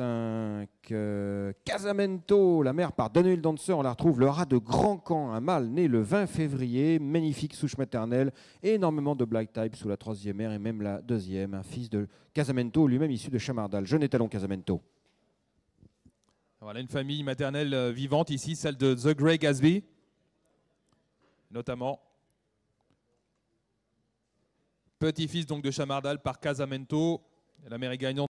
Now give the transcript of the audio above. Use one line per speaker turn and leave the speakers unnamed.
Euh, Casamento, la mère par Daniel Dancer, on la retrouve. Le rat de Grand Camp, un mâle né le 20 février, magnifique souche maternelle, énormément de black type sous la troisième mère et même la deuxième. Un fils de Casamento, lui-même issu de Chamardal. Jeune étalon Casamento.
Voilà une famille maternelle euh, vivante ici, celle de The Grey Gatsby, notamment. Petit-fils donc de Chamardal par Casamento. La est gagnante.